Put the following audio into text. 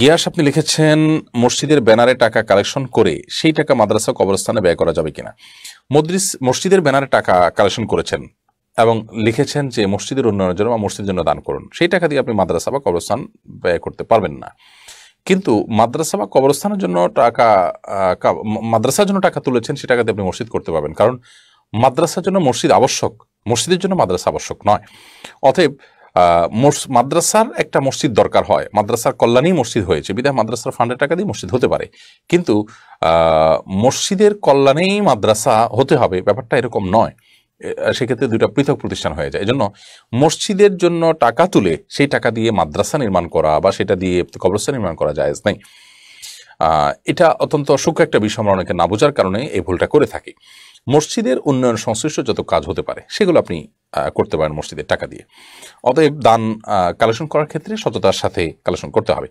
গিয়াস আপনি লিখেছেন মসজিদের ব্যানারে টাকা কালেকশন করে সেই টাকা মাদ্রাসা কবরস্থানে ব্যয় করা যাবে কিনা মদ্রিস মসজিদের ব্যানারে টাকা কালেকশন করেছেন এবং লিখেছেন যে মসজিদের উন্নয়নের জন্য বা মসজিদের জন্য দান করুন সেই টাকা দিয়ে আপনি মাদ্রাসা বা কবরস্থান ব্যয় করতে পারবেন না কিন্তু মাদ্রাসা বা কবরস্থানের জন্য টাকা মাদ্রাসার জন্য টাকা তুলেছেন সে দিয়ে আপনি মসজিদ করতে পারবেন কারণ মাদ্রাসার জন্য মসজিদ আবশ্যক মসজিদের জন্য মাদ্রাসা আবশ্যক নয় অতএব মাদ্রাসার একটা মসজিদ দরকার হয় মাদ্রাসার কল্যাণেই মসজিদ হয়েছে বিধায় মাদ্রাসার ফান্ডের টাকা দিয়ে মসজিদ হতে পারে কিন্তু মসজিদের কল্যাণেই মাদ্রাসা হতে হবে ব্যাপারটা এরকম নয় সেক্ষেত্রে দুটা পৃথক প্রতিষ্ঠান হয়ে যায় এজন্য মসজিদের জন্য টাকা তুলে সেই টাকা দিয়ে মাদ্রাসা নির্মাণ করা বা সেটা দিয়ে কবরস্থান নির্মাণ করা যায় নাই এটা অত্যন্ত অসুখ একটা বিষয় আমরা অনেকে না বোঝার কারণে এই ভুলটা করে থাকি মসজিদের উন্নয়ন সংশ্লিষ্ট যত কাজ হতে পারে সেগুলো আপনি করতে পারেন মসজিদের টাকা দিয়ে অতএব দান কালেকশন করার ক্ষেত্রে সততার সাথে কালেকশন করতে হবে